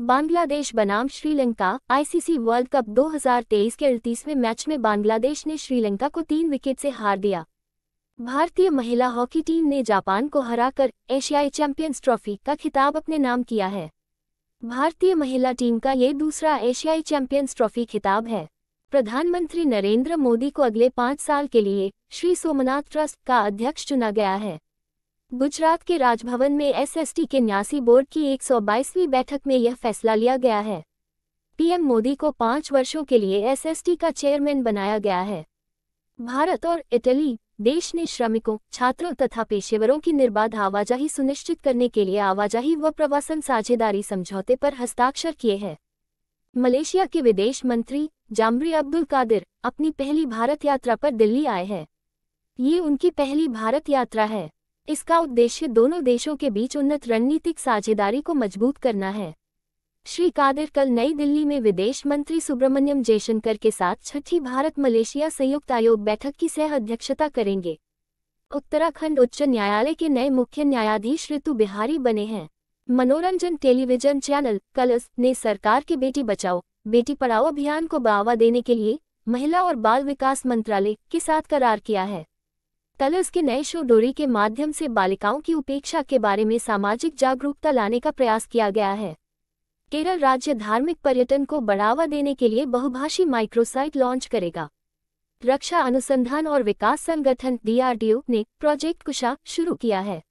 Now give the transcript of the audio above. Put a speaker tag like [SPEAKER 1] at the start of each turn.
[SPEAKER 1] बांग्लादेश बनाम Sri Lanka ICC world cup 2023 के अड़तीसवें match में बांग्लादेश ने श्रीलंका को तीन विकेट से हार दिया भारतीय महिला हॉकी टीम ने जापान को हराकर एशियाई चैंपियंस ट्रॉफी का खिताब अपने नाम किया है भारतीय महिला टीम का ये दूसरा एशियाई चैंपियंस ट्रॉफी खिताब है प्रधानमंत्री नरेंद्र मोदी को अगले पाँच साल के लिए श्री सोमनाथ ट्रस्ट का अध्यक्ष चुना गया है गुजरात के राजभवन में एसएसटी के न्यासी बोर्ड की 122वीं बैठक में यह फैसला लिया गया है पीएम मोदी को पांच वर्षों के लिए एसएसटी का चेयरमैन बनाया गया है भारत और इटली देश ने श्रमिकों छात्रों तथा पेशेवरों की निर्बाध आवाजाही सुनिश्चित करने के लिए आवाजाही व प्रवासन साझेदारी समझौते पर हस्ताक्षर किए हैं मलेशिया के विदेश मंत्री जामरी अब्दुल कादिर अपनी पहली भारत यात्रा पर दिल्ली आए हैं ये उनकी पहली भारत यात्रा है इसका उद्देश्य दोनों देशों के बीच उन्नत रणनीतिक साझेदारी को मजबूत करना है श्री कादिर कल नई दिल्ली में विदेश मंत्री सुब्रमण्यम जयशंकर के साथ छठी भारत मलेशिया संयुक्त आयोग बैठक की सह अध्यक्षता करेंगे उत्तराखंड उच्च न्यायालय के नए मुख्य न्यायाधीश ऋतु बिहारी बने हैं मनोरंजन टेलीविजन चैनल कलस ने सरकार के बेटी बचाओ बेटी पढ़ाओ अभियान को बढ़ावा देने के लिए महिला और बाल विकास मंत्रालय के साथ करार किया है कलर्स उसके नए शो डोरी के माध्यम से बालिकाओं की उपेक्षा के बारे में सामाजिक जागरूकता लाने का प्रयास किया गया है केरल राज्य धार्मिक पर्यटन को बढ़ावा देने के लिए बहुभाषी माइक्रोसाइट लॉन्च करेगा रक्षा अनुसंधान और विकास संगठन डीआरडीओ ने प्रोजेक्ट कुशा शुरू किया है